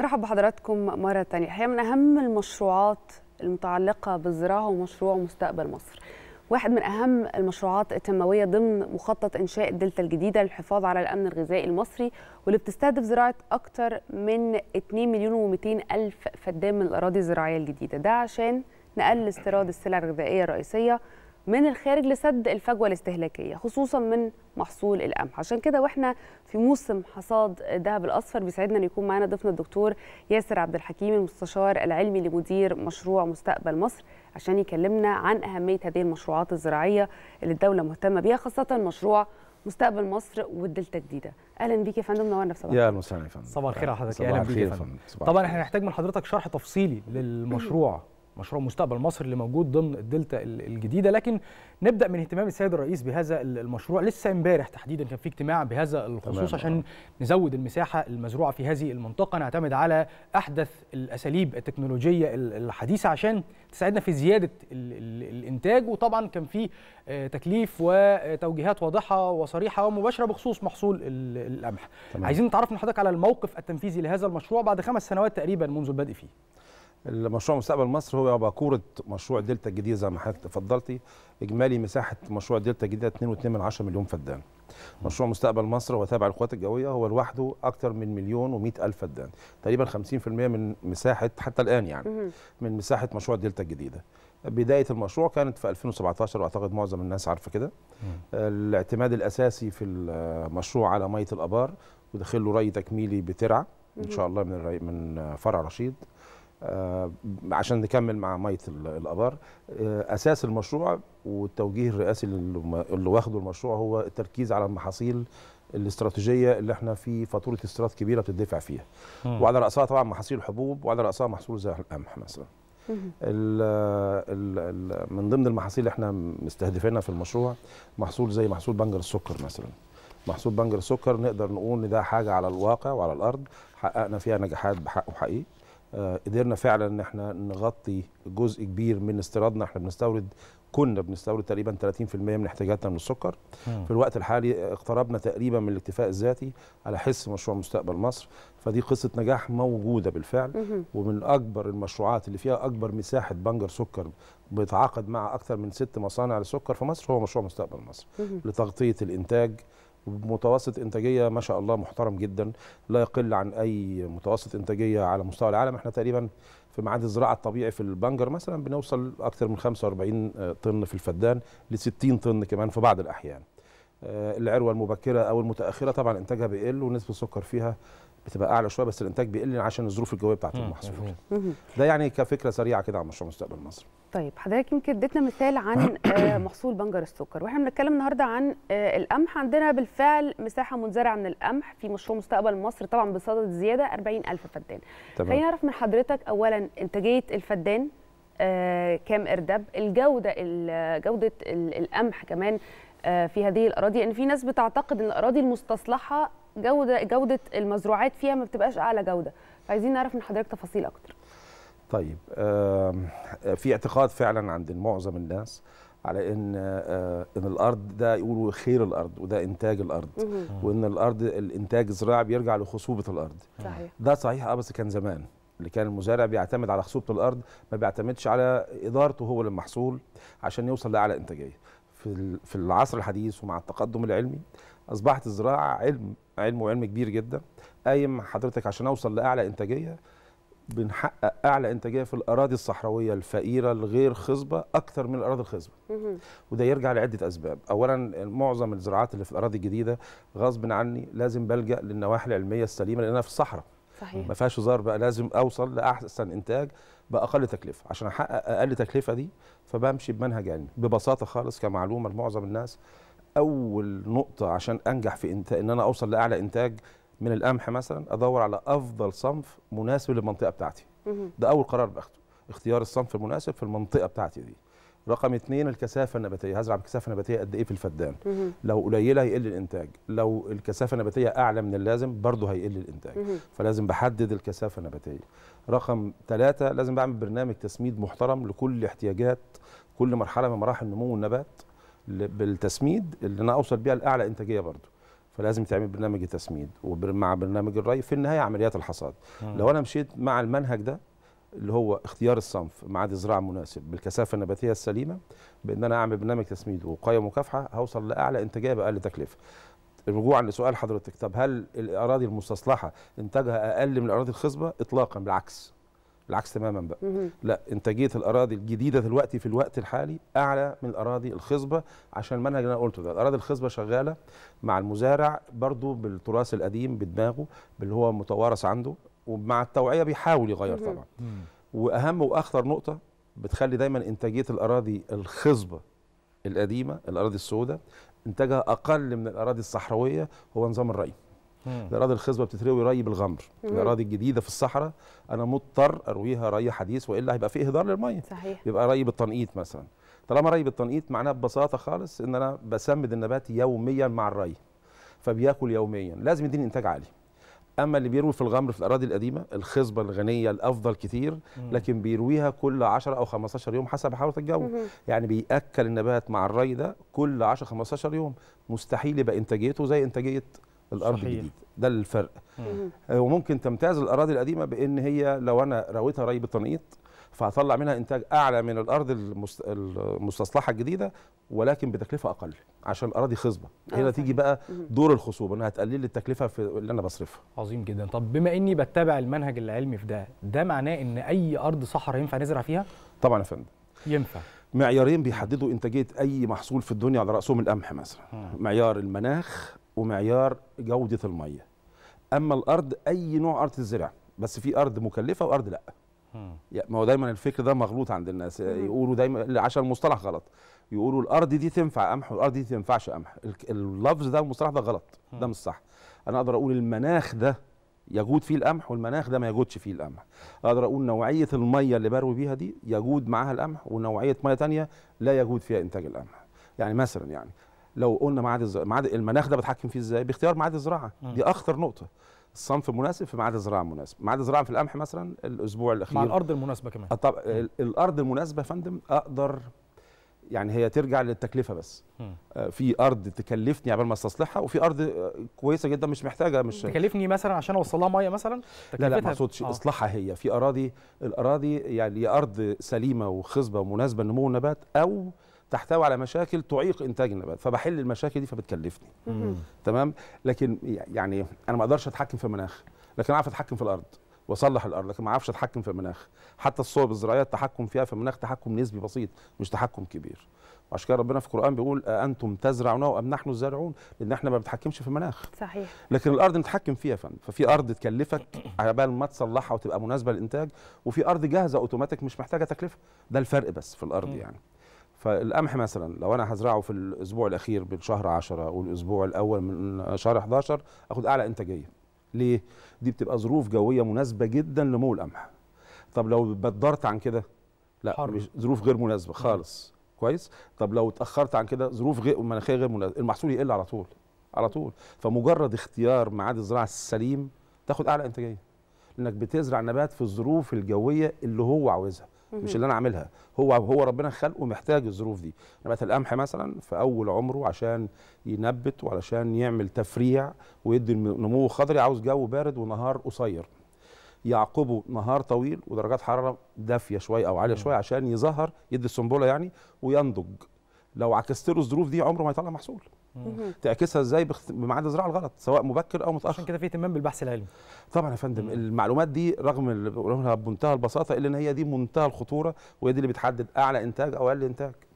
مرحبا بحضراتكم مرة تانية الحقيقة من أهم المشروعات المتعلقة بالزراعة ومشروع مستقبل مصر واحد من أهم المشروعات التنموية ضمن مخطط إنشاء الدلتا الجديدة للحفاظ على الأمن الغذائي المصري واللي بتستهدف زراعة أكثر من 2 مليون و200 ألف فدان من الأراضي الزراعية الجديدة ده عشان نقلل استيراد السلع الغذائية الرئيسية من الخارج لسد الفجوه الاستهلاكيه خصوصا من محصول القمح عشان كده واحنا في موسم حصاد الذهب الاصفر بيسعدنا ان يكون معانا ضيفنا الدكتور ياسر عبد الحكيم المستشار العلمي لمدير مشروع مستقبل مصر عشان يكلمنا عن اهميه هذه المشروعات الزراعيه اللي الدوله مهتمه بيها خاصه مشروع مستقبل مصر والدلتا الجديده اهلا بيك يا فندم نورنا في صباحك يا اهلا وسهلا يا فندم صباح الخير على حضرتك اهلا بيك يا فندم طبعا احنا هنحتاج من حضرتك شرح تفصيلي للمشروع مشروع مستقبل مصر اللي موجود ضمن الدلتا الجديده لكن نبدا من اهتمام السيد الرئيس بهذا المشروع لسه امبارح تحديدا كان في اجتماع بهذا الخصوص عشان نزود المساحه المزروعه في هذه المنطقه نعتمد على احدث الاساليب التكنولوجيه الحديثه عشان تساعدنا في زياده الانتاج وطبعا كان في آه، تكليف وتوجيهات واضحه وصريحه ومباشره بخصوص محصول القمح عايزين نتعرف من حضرتك على الموقف التنفيذي لهذا المشروع بعد خمس سنوات تقريبا منذ البدء فيه المشروع مستقبل مصر هو يبقى كوره مشروع دلتا الجديده زي ما حضرتك تفضلتي اجمالي مساحه مشروع دلتا الجديده 2.2 مليون فدان مشروع مستقبل مصر هو تابع للقوات الجويه هو لوحده اكثر من مليون و100 الف فدان تقريبا 50% من مساحه حتى الان يعني من مساحه مشروع دلتا الجديده بدايه المشروع كانت في 2017 واعتقد معظم الناس عارفه كده الاعتماد الاساسي في المشروع على ميه الابار وداخل له ري تكميلي بترعه ان شاء الله من من فرع رشيد عشان نكمل مع ميه الابار آه، اساس المشروع والتوجيه الرئاسي اللي واخده المشروع هو التركيز على المحاصيل الاستراتيجيه اللي احنا في فاتوره استيراد كبيره بتدفع فيها مم. وعلى راسها طبعا محاصيل الحبوب وعلى راسها محصول زي القمح مثلا الـ الـ من ضمن المحاصيل اللي احنا مستهدفينها في المشروع محصول زي محصول بنجر السكر مثلا محصول بنجر السكر نقدر نقول ان ده حاجه على الواقع وعلى الارض حققنا فيها نجاحات بحق وحقيقي آه، قدرنا فعلا ان احنا نغطي جزء كبير من استيرادنا احنا بنستورد كنا بنستورد تقريبا 30% من احتياجاتنا من السكر م. في الوقت الحالي اقتربنا تقريبا من الاكتفاء الذاتي على حس مشروع مستقبل مصر فدي قصه نجاح موجوده بالفعل م. ومن اكبر المشروعات اللي فيها اكبر مساحه بنجر سكر بيتعاقد مع اكثر من ست مصانع للسكر في مصر هو مشروع مستقبل مصر م. لتغطيه الانتاج متوسط انتاجيه ما شاء الله محترم جدا لا يقل عن اي متوسط انتاجيه على مستوى العالم احنا تقريبا في معاد الزراعه الطبيعي في البنجر مثلا بنوصل اكثر من 45 طن في الفدان ل 60 طن كمان في بعض الاحيان آه، العروه المبكره او المتاخره طبعا انتاجها بيقل ونسبه السكر فيها بتبقى اعلى شويه بس الانتاج بيقل عشان الظروف الجويه بتاعت المحصول ده يعني كفكره سريعه كده عن مشروع مستقبل مصر طيب حضرتك يمكن اديتنا مثال عن آه، محصول بنجر السكر واحنا بنتكلم النهارده عن آه، القمح عندنا بالفعل مساحه منزرعه من القمح في مشروع مستقبل مصر طبعا بصدد زياده 40000 فدان خلينا نعرف من حضرتك اولا انتاجيه الفدان آه، كام اردب الجوده جوده القمح كمان في هذه الاراضي لان يعني في ناس بتعتقد ان الاراضي المستصلحه جوده جوده المزروعات فيها ما بتبقاش اعلى جوده فعايزين نعرف من حضرتك تفاصيل اكتر طيب في اعتقاد فعلا عند معظم الناس على ان آه، ان الارض ده يقولوا خير الارض وده انتاج الارض وان الارض الانتاج الزراعي بيرجع لخصوبه الارض صحيح ده صحيح اه بس كان زمان اللي كان المزارع بيعتمد على خصوبه الارض ما بيعتمدش على ادارته هو للمحصول عشان يوصل لاعلى انتاجيه في العصر الحديث ومع التقدم العلمي اصبحت الزراعه علم علم وعلم كبير جدا قايم حضرتك عشان اوصل لاعلى انتاجيه بنحقق اعلى انتاجيه في الاراضي الصحراويه الفقيره الغير خصبه اكثر من الاراضي الخصبه وده يرجع لعده اسباب اولا معظم الزراعات اللي في الاراضي الجديده غصب عني لازم بلجا للنواحي العلميه السليمه لانها في الصحراء صحيح ما فيهاش هزار بقى لازم اوصل لاحسن انتاج باقل تكلفه عشان احقق اقل تكلفه دي فبمشي بمنهج علمي ببساطه خالص كمعلومه لمعظم الناس اول نقطه عشان انجح في انت ان انا اوصل لاعلى انتاج من القمح مثلا ادور على افضل صنف مناسب للمنطقه بتاعتي ده اول قرار باخده اختيار الصنف المناسب في المنطقه بتاعتي دي رقم اثنين الكثافه النباتيه هزرع بكثافه نباتيه قد ايه في الفدان لو قليله هيقل الانتاج لو الكثافه النباتيه اعلى من اللازم برضه هيقل الانتاج فلازم بحدد الكثافه النباتيه رقم ثلاثة لازم بعمل برنامج تسميد محترم لكل احتياجات كل مرحله من مراحل نمو النبات بالتسميد اللي انا اوصل بيها لاعلى انتاجيه برضه فلازم تعمل برنامج التسميد ومع برنامج الري في النهايه عمليات الحصاد آه. لو انا مشيت مع المنهج ده اللي هو اختيار الصنف ميعاد زراعه مناسب بالكثافه النباتيه السليمه بان انا اعمل برنامج تسميد وقايه ومكافحه هوصل لاعلى انتاجيه باقل تكلفه رجوعا لسؤال حضرتك طب هل الاراضي المستصلحه انتاجها اقل من الاراضي الخصبه اطلاقا بالعكس العكس تماما بقى مم. لا انتاجيه الاراضي الجديده دلوقتي في الوقت الحالي اعلى من الاراضي الخصبه عشان المنهج اللي انا قلته ده الاراضي الخصبه شغاله مع المزارع برضو بالتراث القديم بدماغه باللي هو متوارث عنده ومع التوعيه بيحاول يغير مم. طبعا مم. واهم واخطر نقطه بتخلي دايما انتاجيه الاراضي الخصبه القديمه الاراضي السوداء انتاجها اقل من الاراضي الصحراويه هو نظام الري الاراضي الخصبه بتتروي ري بالغمر الاراضي الجديده في الصحراء انا مضطر ارويها ري حديث والا هيبقى فيه اهدار للميه صحيح يبقى ري بالتنقيط مثلا طالما ري بالتنقيط معناه ببساطه خالص ان انا بسمد النبات يوميا مع الري فبياكل يوميا لازم يديني انتاج عالي اما اللي بيروي في الغمر في الاراضي القديمه الخصبه الغنيه الافضل كتير لكن بيرويها كل 10 او 15 يوم حسب حاله الجو يعني بياكل النبات مع الري ده كل 10 15 يوم مستحيل يبقى انتاجيته زي انتاجيه الارض صحيح. جديد ده الفرق مم. آه، وممكن تمتاز الاراضي القديمه بان هي لو انا رويتها ري بالتنقيط فهطلع منها انتاج اعلى من الارض المستصلحه الجديده ولكن بتكلفه اقل عشان الاراضي خصبه آه، هنا آه تيجي بقى دور الخصوبه انها تقلل التكلفه في اللي انا بصرفها عظيم جدا طب بما اني بتبع المنهج العلمي في ده ده معناه ان اي ارض صحراء ينفع نزرع فيها طبعا يا فندم ينفع معيارين بيحددوا انتاجيه اي محصول في الدنيا على راسهم القمح مثلا معيار المناخ ومعيار جوده الميه اما الارض اي نوع ارض الزراعه بس في ارض مكلفه وارض لا يعني ما هو دايما الفكر ده مغلوط عند الناس يقولوا دايما عشان المصطلح غلط يقولوا الارض دي تنفع قمح والارض دي تنفعش قمح اللفظ ده المصطلح ده غلط ده مش صح انا اقدر اقول المناخ ده يجود فيه القمح والمناخ ده ما يجودش فيه القمح اقدر اقول نوعيه الميه اللي بروي بيها دي يجود معاها القمح ونوعيه ميه ثانيه لا يجود فيها انتاج القمح يعني مثلا يعني لو قلنا ميعاد ميعاد المناخ ده بتحكم فيه ازاي باختيار ميعاد الزراعه دي اخطر نقطه الصنف المناسب في ميعاد الزراعه المناسب ميعاد الزراعه في القمح مثلا الاسبوع الاخير مع الارض المناسبه كمان آه، طب الارض المناسبه يا فندم اقدر يعني هي ترجع للتكلفه بس آه في ارض تكلفني عبال ما استصلحها وفي ارض كويسه جدا مش محتاجه مش تكلفني مثلا عشان اوصل لها ميه مثلا لا لا ما اقصدش آه. اصلاحها هي في اراضي الاراضي يعني ارض سليمه وخصبه ومناسبه لنمو النبات او تحتوي على مشاكل تعيق انتاجنا النبات فبحل المشاكل دي فبتكلفني تمام لكن يعني انا ما اقدرش اتحكم في المناخ لكن اعرف اتحكم في الارض واصلح الارض لكن ما اعرفش اتحكم في المناخ حتى الصوب الزراعيه التحكم فيها في المناخ تحكم نسبي بسيط مش تحكم كبير وعشان كده ربنا في القران بيقول انتم تزرعونه ام نحن الزارعون لان احنا ما بنتحكمش في المناخ صحيح لكن الارض نتحكم فيها يا فندم ففي ارض تكلفك على بال ما تصلحها وتبقى مناسبه للانتاج وفي ارض جاهزه اوتوماتيك مش محتاجه تكلفه ده الفرق بس في الارض يعني فالقمح مثلا لو انا هزرعه في الاسبوع الاخير من شهر 10 والاسبوع الاول من شهر 11 اخد اعلى انتاجيه ليه دي بتبقى ظروف جويه مناسبه جدا لنمو القمح طب لو بدرت عن كده لا حرب. مش ظروف غير مناسبه خالص كويس طب لو اتاخرت عن كده ظروف غير مناخيه غير مناسبه المحصول يقل على طول على طول فمجرد اختيار ميعاد الزراعه السليم تاخد اعلى انتاجيه لانك بتزرع نبات في الظروف الجويه اللي هو عاوزها مش اللي انا عاملها هو هو ربنا خلقه محتاج الظروف دي نبات يعني القمح مثلا في اول عمره عشان ينبت وعلشان يعمل تفريع ويدي نمو خضري عاوز جو بارد ونهار قصير يعقبه نهار طويل ودرجات حراره دافيه شويه او عاليه شويه عشان يظهر يدي السنبله يعني وينضج لو عكست له الظروف دي عمره ما يطلع محصول تعكسها ازاي بميعاد الزراعه الغلط سواء مبكر او متاخر عشان كده في اهتمام بالبحث العلمي طبعا يا فندم مم. المعلومات دي رغم اللي بمنتهى البساطه الا ان هي دي منتهى الخطوره وهي دي اللي بتحدد اعلى انتاج او اقل انتاج